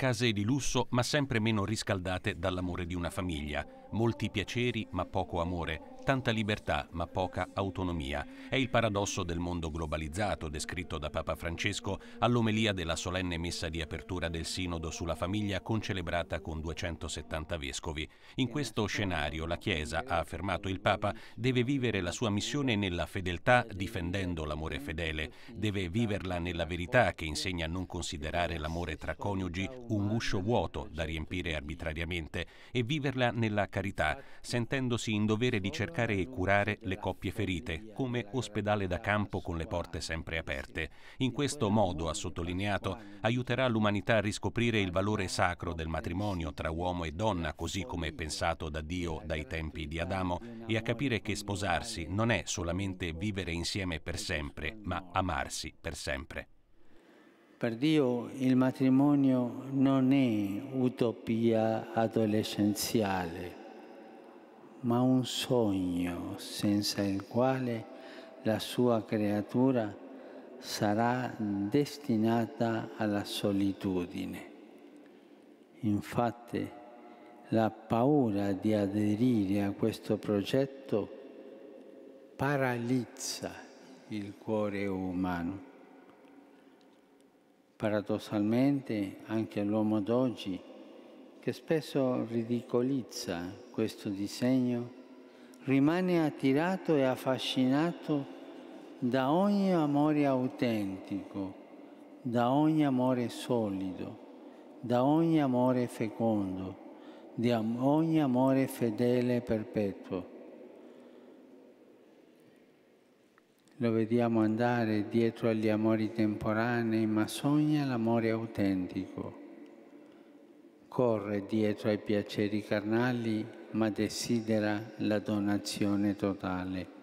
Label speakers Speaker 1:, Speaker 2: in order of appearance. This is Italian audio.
Speaker 1: case di lusso ma sempre meno riscaldate dall'amore di una famiglia, molti piaceri ma poco amore, tanta libertà ma poca autonomia. È il paradosso del mondo globalizzato descritto da Papa Francesco all'omelia della solenne messa di apertura del Sinodo sulla famiglia concelebrata con 270 vescovi. In questo scenario la Chiesa, ha affermato il Papa, deve vivere la sua missione nella fedeltà difendendo l'amore fedele, deve viverla nella verità che insegna a non considerare l'amore tra coniugi un guscio vuoto da riempire arbitrariamente e viverla nella carità, sentendosi in dovere di cercare cercare e curare le coppie ferite, come ospedale da campo con le porte sempre aperte. In questo modo, ha sottolineato, aiuterà l'umanità a riscoprire il valore sacro del matrimonio tra uomo e donna, così come pensato da Dio dai tempi di Adamo, e a capire che sposarsi non è solamente vivere insieme per sempre, ma amarsi per sempre.
Speaker 2: Per Dio il matrimonio non è utopia adolescenziale, ma un sogno senza il quale la sua creatura sarà destinata alla solitudine. Infatti la paura di aderire a questo progetto paralizza il cuore umano. Paradossalmente anche l'uomo d'oggi che spesso ridicolizza questo disegno, rimane attirato e affascinato da ogni amore autentico, da ogni amore solido, da ogni amore fecondo, da ogni amore fedele e perpetuo. Lo vediamo andare dietro agli amori temporanei, ma sogna l'amore autentico corre dietro ai piaceri carnali, ma desidera la donazione totale.